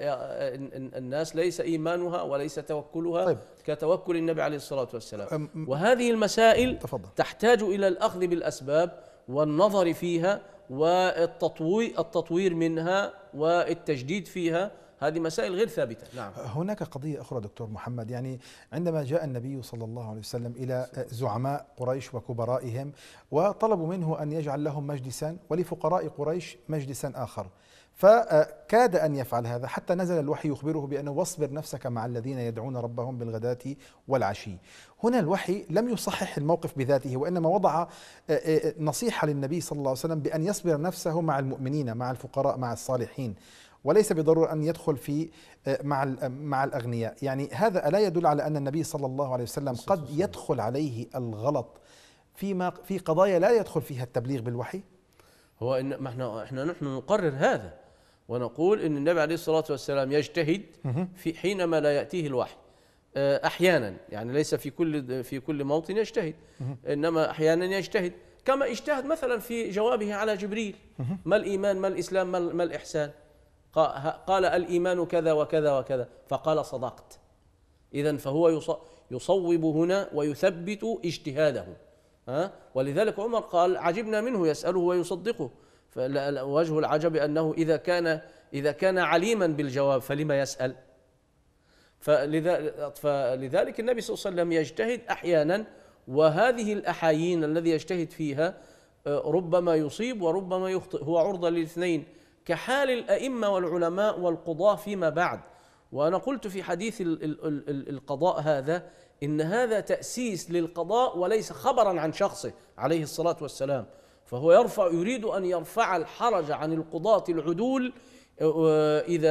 الناس ليس إيمانها وليس توكلها طيب. كتوكل النبي عليه الصلاة والسلام وهذه المسائل تفضل. تحتاج إلى الأخذ بالأسباب والنظر فيها والتطوير التطوير منها والتجديد فيها هذه مسائل غير ثابتة نعم. هناك قضية أخرى دكتور محمد يعني عندما جاء النبي صلى الله عليه وسلم إلى زعماء قريش وكبرائهم وطلبوا منه أن يجعل لهم مجلسا ولفقراء قريش مجلسا آخر فكاد أن يفعل هذا حتى نزل الوحي يخبره بأنه واصبر نفسك مع الذين يدعون ربهم بالغداة والعشي هنا الوحي لم يصحح الموقف بذاته وإنما وضع آه، آه، نصيحة للنبي صلى الله عليه وسلم بأن يصبر نفسه مع المؤمنين مع الفقراء مع الصالحين وليس بالضروره ان يدخل في آه، مع مع الاغنياء، يعني هذا الا يدل على ان النبي صلى الله عليه وسلم قد يدخل عليه الغلط فيما في قضايا لا يدخل فيها التبليغ بالوحي؟ هو ان ما احنا احنا نحن نقرر هذا ونقول ان النبي عليه الصلاه والسلام يجتهد في حينما لا ياتيه الوحي آه، احيانا يعني ليس في كل في كل موطن يجتهد انما احيانا يجتهد كما اجتهد مثلا في جوابه على جبريل ما الايمان ما الاسلام ما الاحسان قال الإيمان كذا وكذا وكذا فقال صدقت إذا فهو يصوب هنا ويثبت اجتهاده ها؟ ولذلك عمر قال عجبنا منه يسأله ويصدقه وجه العجب أنه إذا كان إذا كان عليما بالجواب فلما يسأل فلذلك النبي صلى الله عليه وسلم يجتهد أحيانا وهذه الأحايين الذي يجتهد فيها آه، ربما يصيب وربما يخطئ هو عرضة للاثنين كحال الأئمة والعلماء والقضاة فيما بعد وأنا قلت في حديث القضاء هذا إن هذا تأسيس للقضاء وليس خبرا عن شخصه عليه الصلاة والسلام فهو يرفع يريد أن يرفع الحرج عن القضاة العدول آه، آه، إذا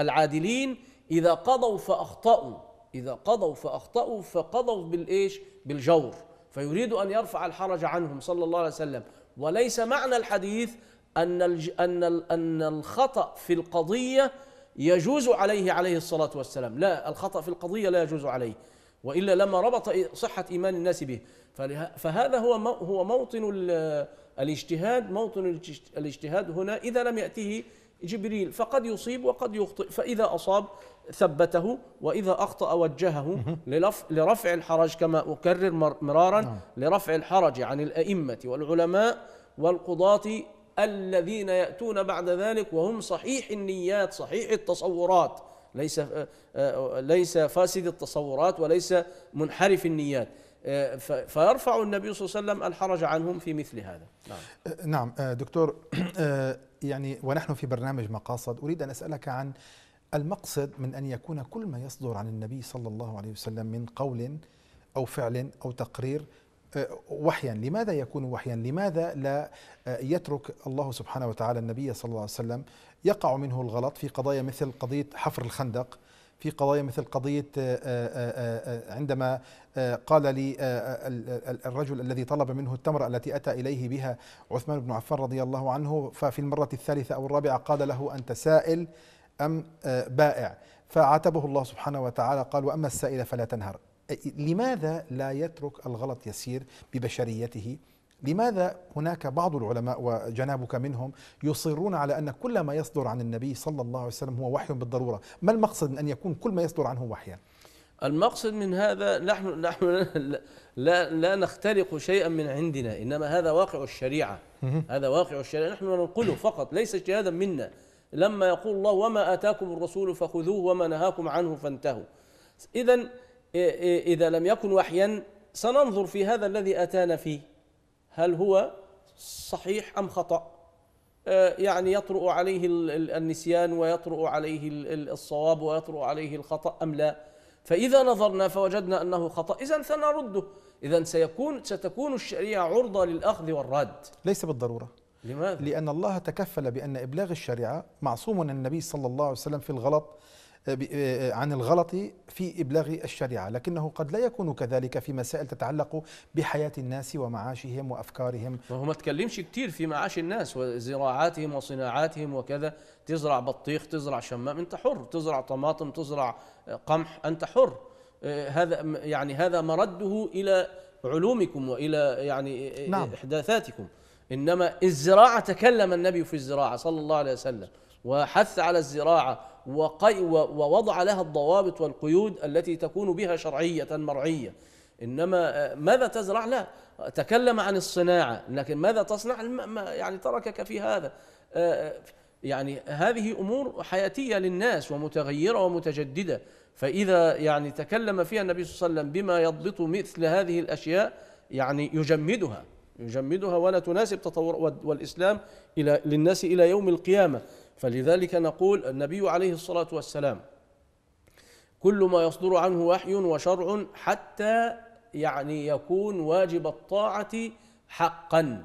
العادلين إذا قضوا فأخطأوا إذا قضوا فأخطأوا فقضوا بالإيش بالجور فيريد أن يرفع الحرج عنهم صلى الله عليه وسلم وليس معنى الحديث أن أن أن الخطأ في القضية يجوز عليه عليه الصلاة والسلام لا الخطأ في القضية لا يجوز عليه وإلا لما ربط صحة إيمان الناس به فهذا هو هو موطن الاجتهاد موطن الاجتهاد هنا إذا لم يأته جبريل فقد يصيب وقد يخطئ فإذا أصاب ثبته وإذا أخطأ وجهه لرفع الحرج كما أكرر مرارا نعم. لرفع الحرج عن الأئمة والعلماء والقضاة الذين يأتون بعد ذلك وهم صحيح النيات صحيح التصورات ليس آه، آه، ليس فاسد التصورات وليس منحرف النيات آه، فيرفع النبي صلى الله عليه وسلم الحرج عنهم في مثل هذا نعم, نعم دكتور يعني ونحن في برنامج مقاصد أريد أن أسألك عن المقصد من أن يكون كل ما يصدر عن النبي صلى الله عليه وسلم من قول أو فعل أو تقرير آه، وحيا لماذا يكون وحيا لماذا لا آه، يترك الله سبحانه وتعالى النبي صلى الله عليه وسلم يقع منه الغلط في قضايا مثل قضية حفر الخندق في قضايا مثل قضية آه، عندما قال لي الرجل الذي طلب منه التمرة التي أتى إليه بها عثمان بن عفان رضي الله عنه ففي المرة الثالثة أو الرابعة قال له أنت سائل أم بائع فعاتبه الله سبحانه وتعالى قال وأما السائل فلا تنهر لماذا لا يترك الغلط يسير ببشريته لماذا هناك بعض العلماء وجنابك منهم يصرون على ان كل ما يصدر عن النبي صلى الله عليه وسلم هو وحي بالضروره، ما المقصد من ان يكون كل ما يصدر عنه وحيا؟ المقصد من هذا نحن نحن لا لا نخترق شيئا من عندنا، انما هذا واقع الشريعه، هذا واقع الشريعه نحن ننقله فقط ليس اجتهادا منا، لما يقول الله وما اتاكم الرسول فخذوه وما نهاكم عنه فانتهوا. اذا إذا لم يكن وحيا سننظر في هذا الذي أتانا فيه هل هو صحيح أم خطأ آه، يعني يطرؤ عليه النسيان ويطرؤ عليه الصواب ويطرؤ عليه الخطأ أم لا فإذا نظرنا فوجدنا أنه خطأ إذا سنرده إذا سيكون ستكون الشريعة عرضة للأخذ والرد ليس بالضرورة لماذا؟ لأن الله تكفل بأن إبلاغ الشريعة معصوم النبي صلى الله عليه وسلم في الغلط آه، آه، آه، عن الغلط في إبلاغ الشريعة لكنه قد لا يكون كذلك في مسائل تتعلق بحياة الناس ومعاشهم وأفكارهم وهو ما تكلمش كتير في معاش الناس وزراعاتهم وصناعاتهم وكذا تزرع بطيخ تزرع شمام أنت حر تزرع طماطم تزرع قمح أنت حر هذا يعني هذا مرده إلى علومكم والى يعني نعم. احداثاتكم انما الزراعه تكلم النبي في الزراعه صلى الله عليه وسلم وحث على الزراعة ووضع لها الضوابط والقيود التي تكون بها شرعية مرعية إنما آه، ماذا تزرع لا تكلم عن الصناعة لكن ماذا تصنع يعني تركك في هذا آه، آه، يعني هذه أمور حياتية للناس ومتغيرة ومتجددة فإذا يعني تكلم فيها النبي صلى الله عليه وسلم بما يضبط مثل هذه الأشياء يعني يجمدها يجمدها ولا تناسب تطور والإسلام إلى للناس إلى يوم القيامة فلذلك نقول النبي عليه الصلاة والسلام كل ما يصدر عنه وحي وشرع حتى يعني يكون واجب الطاعة حقا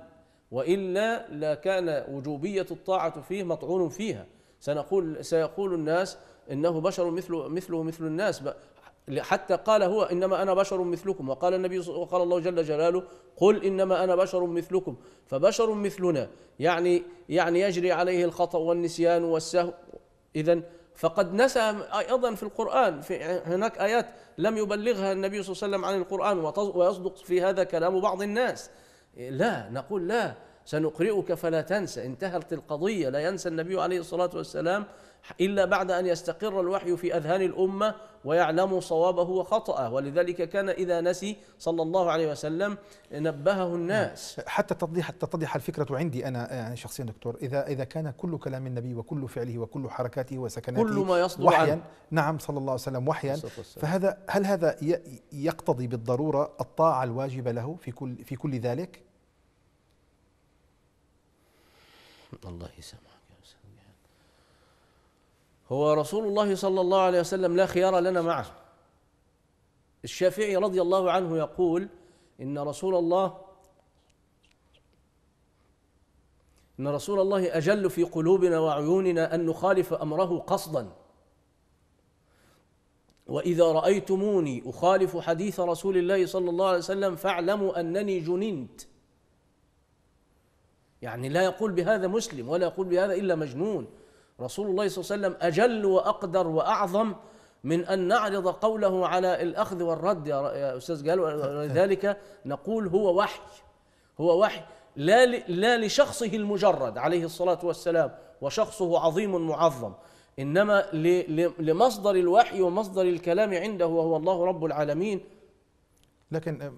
وإلا لكان وجوبية الطاعة فيه مطعون فيها سنقول سيقول الناس إنه بشر مثل مثله مثل الناس حتى قال هو انما انا بشر مثلكم وقال النبي وقال الله جل جلاله قل انما انا بشر مثلكم فبشر مثلنا يعني يعني يجري عليه الخطا والنسيان والسهو اذا فقد نسى ايضا في القران في هناك ايات لم يبلغها النبي صلى الله عليه وسلم عن القران ويصدق في هذا كلام بعض الناس لا نقول لا سنقرئك فلا تنسى انتهت القضية لا ينسى النبي عليه الصلاة والسلام إلا بعد أن يستقر الوحي في أذهان الأمة ويعلم صوابه وخطأه ولذلك كان إذا نسي صلى الله عليه وسلم نبهه الناس حتى تتضح تتضح الفكرة عندي أنا يعني شخصيا دكتور إذا إذا كان كل كلام النبي وكل فعله وكل حركاته وسكناته كل ما يصدر وحيا عنه نعم صلى الله عليه وسلم وحيا فهذا هل هذا يقتضي بالضرورة الطاعة الواجبة له في كل في كل ذلك؟ الله يسامحك يا هو رسول الله صلى الله عليه وسلم لا خيار لنا معه الشافعي رضي الله عنه يقول إن رسول الله إن رسول الله أجل في قلوبنا وعيوننا أن نخالف أمره قصدا وإذا رأيتموني أخالف حديث رسول الله صلى الله عليه وسلم فاعلموا أنني جننت يعني لا يقول بهذا مسلم ولا يقول بهذا إلا مجنون رسول الله صلى الله عليه وسلم أجل وأقدر وأعظم من أن نعرض قوله على الأخذ والرد يا أستاذ قال ولذلك نقول هو وحي هو وحي لا لا لشخصه المجرد عليه الصلاة والسلام وشخصه عظيم معظم إنما لمصدر الوحي ومصدر الكلام عنده وهو الله رب العالمين لكن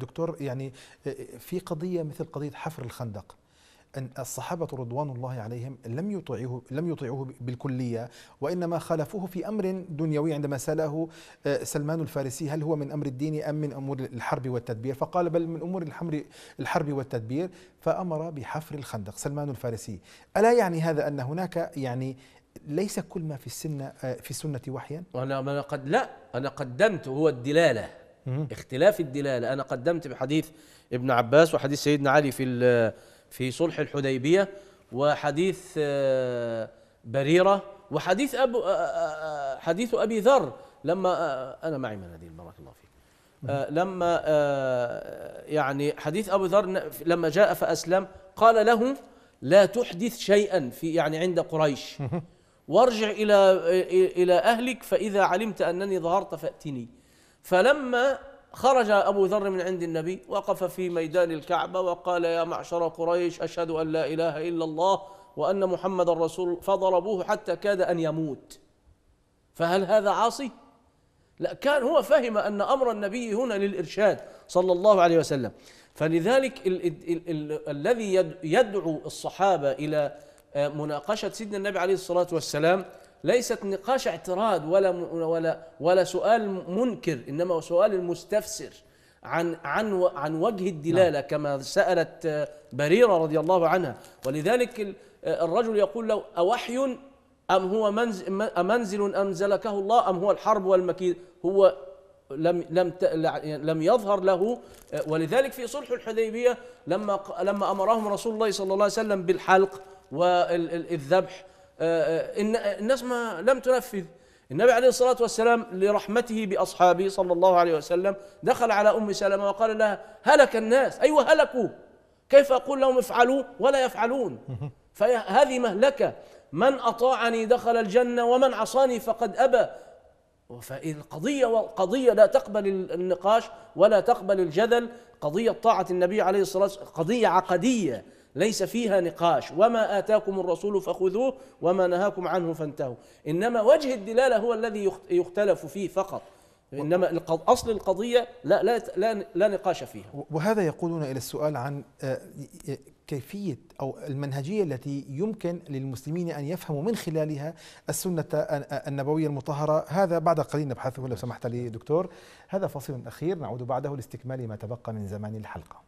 دكتور يعني في قضية مثل قضية حفر الخندق أن الصحابة رضوان الله عليهم لم يطيعوه لم يطيعوه بالكلية وإنما خالفوه في أمر دنيوي عندما سأله سلمان الفارسي هل هو من أمر الدين أم من أمور الحرب والتدبير فقال بل من أمور الحرب والتدبير فأمر بحفر الخندق سلمان الفارسي ألا يعني هذا أن هناك يعني ليس كل ما في السنة في السنة وحيا أنا قد لا أنا قدمت هو الدلالة اختلاف الدلاله انا قدمت بحديث ابن عباس وحديث سيدنا علي في في صلح الحديبيه وحديث آه، بريره وحديث ابو آه، آه، حديث ابي ذر لما انا معي مناديل بارك الله فيك لما يعني حديث ابو ذر لما جاء فاسلم قال له لا تحدث شيئا في يعني عند قريش وارجع الى الى اهلك فاذا علمت انني ظهرت فاتني فلما خرج أبو ذر من عند النبي وقف في ميدان الكعبة وقال يا معشر قريش أشهد أن لا إله إلا الله وأن محمد رسول فضربوه حتى كاد أن يموت فهل هذا عاصي؟ لا كان هو فهم أن أمر النبي هنا للإرشاد صلى الله عليه وسلم فلذلك ال ال ال الذي يدعو الصحابة إلى آه، مناقشة سيدنا النبي عليه الصلاة والسلام ليست نقاش اعتراض ولا ولا ولا سؤال منكر انما سؤال المستفسر عن عن عن وجه الدلاله نعم. كما سالت بريره رضي الله عنها ولذلك الرجل يقول له اوحي ام هو منزل امنزل انزلكه الله ام هو الحرب والمكيد هو لم لم لم يظهر له ولذلك في صلح الحديبيه لما لما امرهم رسول الله صلى الله عليه وسلم بالحلق والذبح آه، آه، آه، الناس ما لم تنفذ النبي عليه الصلاة والسلام لرحمته بأصحابه صلى الله عليه وسلم دخل على أم سلمة وقال لها هلك الناس أيوة هلكوا كيف أقول لهم افعلوا ولا يفعلون فهذه مهلكة من أطاعني دخل الجنة ومن عصاني فقد أبى فالقضية قضية لا تقبل النقاش ولا تقبل الجدل قضية طاعة النبي عليه الصلاة والسلام قضية عقدية ليس فيها نقاش وما آتاكم الرسول فخذوه وما نهاكم عنه فانتهوا إنما وجه الدلالة هو الذي يختلف فيه فقط إنما أصل القضية لا, لا, لا, لا نقاش فيها وهذا يقودنا إلى السؤال عن آه، كيفية أو المنهجية التي يمكن للمسلمين أن يفهموا من خلالها السنة النبوية المطهرة هذا بعد قليل نبحثه لو سمحت لي دكتور هذا فصل أخير نعود بعده لاستكمال ما تبقى من زمان الحلقة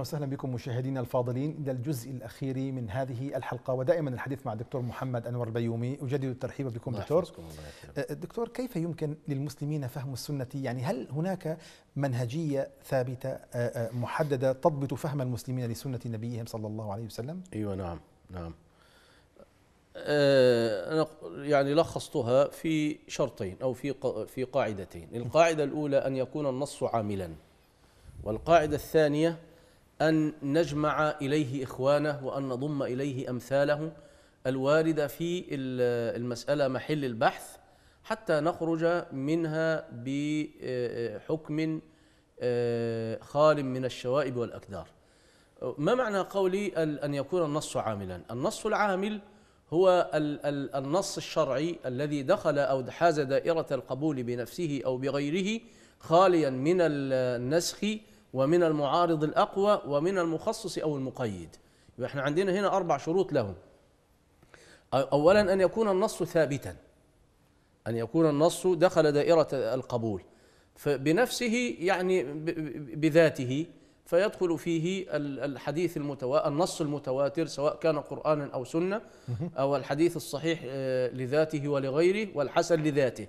اهلا وسهلا بكم مشاهدينا الفاضلين الى الجزء الاخير من هذه الحلقه ودائما الحديث مع الدكتور محمد انور البيومي اجدد الترحيب بكم دكتور أه، دكتور كيف يمكن للمسلمين فهم السنه يعني هل هناك منهجيه ثابته أه، أه، محدده تضبط فهم المسلمين لسنه نبيهم صلى الله عليه وسلم ايوه نعم نعم أنا يعني لخصتها في شرطين أو في في قاعدتين القاعدة الأولى أن يكون النص عاملا والقاعدة الثانية أن نجمع إليه إخوانه وأن نضم إليه أمثاله الواردة في المسألة محل البحث حتى نخرج منها بحكم آه، خال من الشوائب والأكدار ما معنى قولي أن يكون النص عاملا النص العامل هو النص الشرعي الذي دخل أو حاز دائرة القبول بنفسه أو بغيره خاليا من النسخ ومن المعارض الأقوى ومن المخصص أو المقيد احنا عندنا هنا أربع شروط له أولا أن يكون النص ثابتا أن يكون النص دخل دائرة القبول فبنفسه يعني بذاته فيدخل فيه الحديث المتوا النص المتواتر سواء كان قرانا او سنه او الحديث الصحيح آه، لذاته ولغيره والحسن لذاته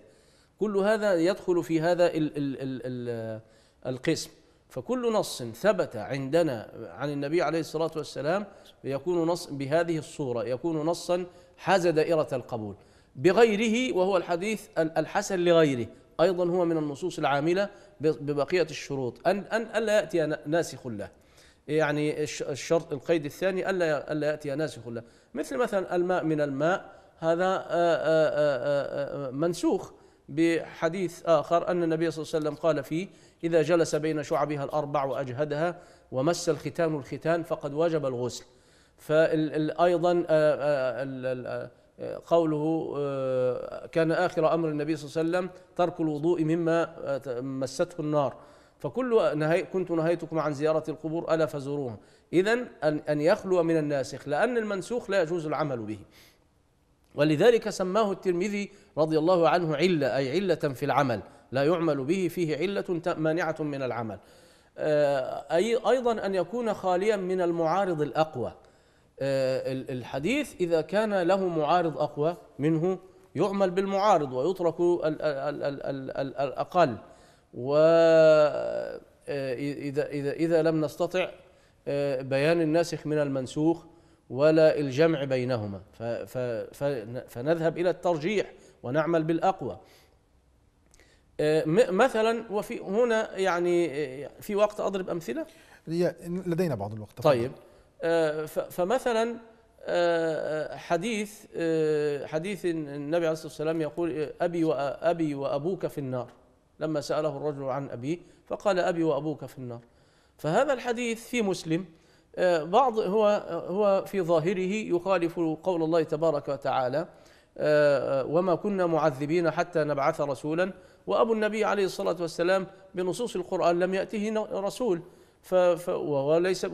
كل هذا يدخل في هذا آه، القسم فكل نص ثبت عندنا عن النبي عليه الصلاة والسلام يكون نص بهذه الصورة يكون نصا حاز دائرة القبول بغيره وهو الحديث الحسن لغيره أيضا هو من النصوص العاملة ببقية الشروط أن أن ألا يأتي ناسخ له يعني الشرط القيد الثاني ألا ألا يأتي ناسخ له مثل مثلا الماء من الماء هذا آه، آه، آه، منسوخ بحديث آخر أن النبي صلى الله عليه وسلم قال فيه إذا جلس بين شعبها الأربع وأجهدها ومس الختان الختان فقد وجب الغسل فأيضا قوله كان آخر أمر النبي صلى الله عليه وسلم ترك الوضوء مما مسته النار فكل نهي كنت نهيتكم عن زيارة القبور ألا فزوروها إذا أن, أن يخلو من الناسخ لأن المنسوخ لا يجوز العمل به ولذلك سماه الترمذي رضي الله عنه علة أي علة في العمل لا يعمل به فيه علة مانعة من العمل آه، أي أيضا أن يكون خاليا من المعارض الأقوى آه، الحديث إذا كان له معارض أقوى منه يعمل بالمعارض ويترك الأقل وإذا آه، إذا إذا لم نستطع بيان الناسخ من المنسوخ ولا الجمع بينهما فنذهب إلى الترجيح ونعمل بالأقوى آه، مثلا وفي هنا يعني آه، في وقت اضرب امثله لدينا بعض الوقت طيب آه، فمثلا حديث حديث النبي عليه الصلاه والسلام يقول ابي وابي وابوك في النار لما ساله الرجل عن ابيه فقال ابي وابوك في النار فهذا الحديث في مسلم بعض هو هو في ظاهره يخالف قول الله تبارك وتعالى وما كنا معذبين حتى نبعث رسولا وأبو النبي عليه الصلاة والسلام بنصوص القرآن لم يأته رسول وليس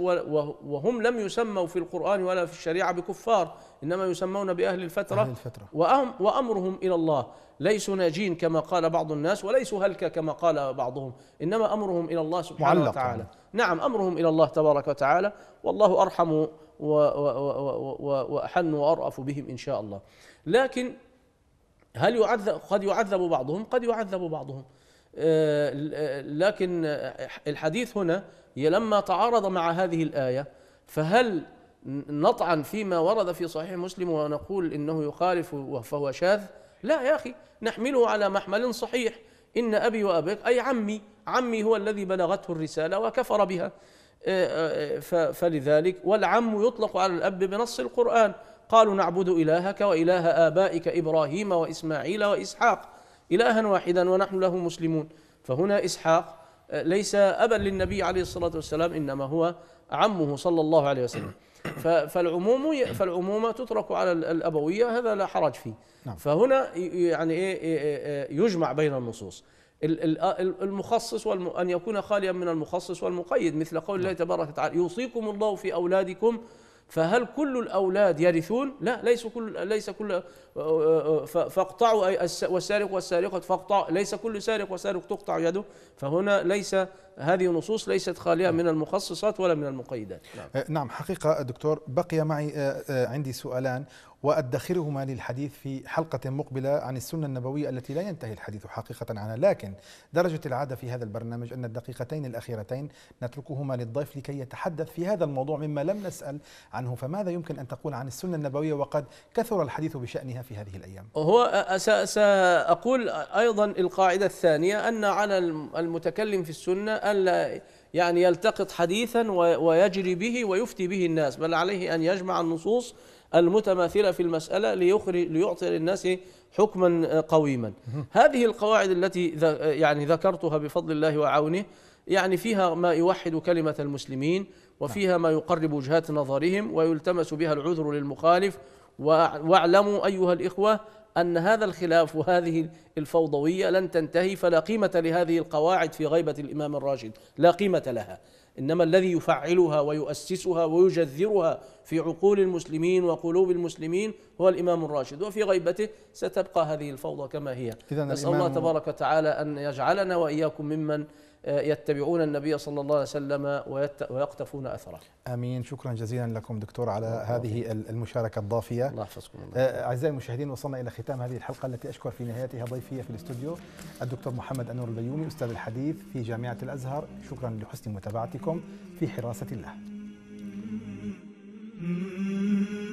وهم لم يسموا في القرآن ولا في الشريعة بكفار إنما يسمون بأهل الفترة, أهل الفترة وأمرهم إلى الله ليسوا ناجين كما قال بعض الناس وليسوا هلك كما قال بعضهم إنما أمرهم إلى الله سبحانه معلق وتعالى نعم أمرهم إلى الله تبارك وتعالى والله أرحم وأحن وأرأف بهم إن شاء الله لكن هل يعذب قد يعذب بعضهم قد يعذب بعضهم آه، لكن الحديث هنا لما تعارض مع هذه الآية فهل نطعن فيما ورد في صحيح مسلم ونقول إنه يخالف فهو شاذ لا يا أخي نحمله على محمل صحيح إن أبي وأبيك أي عمي عمي هو الذي بلغته الرسالة وكفر بها آه، آه، فلذلك والعم يطلق على الأب بنص القرآن قالوا نعبد إلهك وإله آبائك إبراهيم وإسماعيل وإسحاق إلها واحدا ونحن له مسلمون فهنا إسحاق آه، ليس أبا للنبي عليه الصلاة والسلام إنما هو عمه صلى الله عليه وسلم فالعموم فالعمومة تترك على الأبوية هذا لا حرج فيه نعم. فهنا يعني إيه،, إيه،, إيه،, إيه يجمع بين النصوص آه، المخصص أن يكون خاليا من المخصص والمقيد مثل قول الله تبارك وتعالى يوصيكم الله في أولادكم فهل كل الأولاد يرثون؟ لا ليس كل ليس كل أه، أه، أه، فاقطعوا أي والسارق والسارقة فاقطع ليس كل سارق وسارق تقطع يده فهنا ليس هذه نصوص ليست خالية من المخصصات ولا من المقيدات نعم, نعم حقيقة دكتور بقي معي عندي سؤالان وأدخرهما للحديث في حلقة مقبلة عن السنة النبوية التي لا ينتهي الحديث حقيقة عنها لكن درجة العادة في هذا البرنامج أن الدقيقتين الأخيرتين نتركهما للضيف لكي يتحدث في هذا الموضوع مما لم نسأل عنه فماذا يمكن أن تقول عن السنة النبوية وقد كثر الحديث بشأنها في هذه الأيام هو سأقول أيضا القاعدة الثانية أن على المتكلم في السنة ألا يعني يلتقط حديثا ويجري به ويفتي به الناس بل عليه أن يجمع النصوص المتماثلة في المسألة ليخرج ليعطي للناس حكما قويما هذه القواعد التي يعني ذكرتها بفضل الله وعونه يعني فيها ما يوحد كلمة المسلمين وفيها ما يقرب وجهات نظرهم ويلتمس بها العذر للمخالف واعلموا أيها الإخوة أن هذا الخلاف وهذه الفوضوية لن تنتهي فلا قيمة لهذه القواعد في غيبة الإمام الراشد لا قيمة لها انما الذي يفعلها ويؤسسها ويجذرها في عقول المسلمين وقلوب المسلمين هو الامام الراشد وفي غيبته ستبقى هذه الفوضى كما هي نسال الله تبارك وتعالى ان يجعلنا واياكم ممن يتبعون النبي صلى الله عليه وسلم ويقتفون اثره. امين، شكرا جزيلا لكم دكتور على هذه الله. المشاركه الضافيه. الله يحفظكم آه، اعزائي المشاهدين وصلنا الى ختام هذه الحلقه التي اشكر في نهايتها ضيفي في الاستوديو الدكتور محمد انور البيومي استاذ الحديث في جامعه الازهر، شكرا لحسن متابعتكم في حراسه الله.